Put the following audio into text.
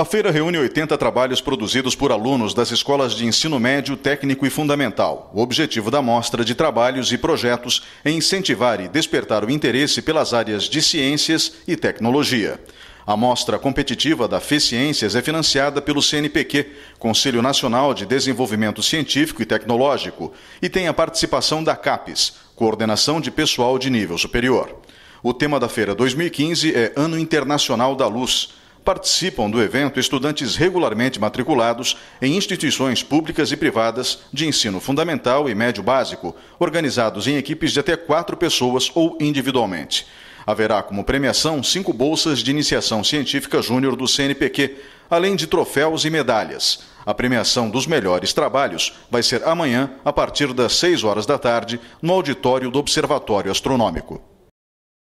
A feira reúne 80 trabalhos produzidos por alunos das escolas de ensino médio, técnico e fundamental. O objetivo da mostra de trabalhos e projetos é incentivar e despertar o interesse pelas áreas de ciências e tecnologia. A mostra competitiva da Ciências é financiada pelo CNPq, Conselho Nacional de Desenvolvimento Científico e Tecnológico, e tem a participação da CAPES, Coordenação de Pessoal de Nível Superior. O tema da feira 2015 é Ano Internacional da Luz. Participam do evento estudantes regularmente matriculados em instituições públicas e privadas de ensino fundamental e médio básico, organizados em equipes de até quatro pessoas ou individualmente. Haverá como premiação cinco bolsas de iniciação científica júnior do CNPq, além de troféus e medalhas. A premiação dos melhores trabalhos vai ser amanhã, a partir das 6 horas da tarde, no auditório do Observatório Astronômico.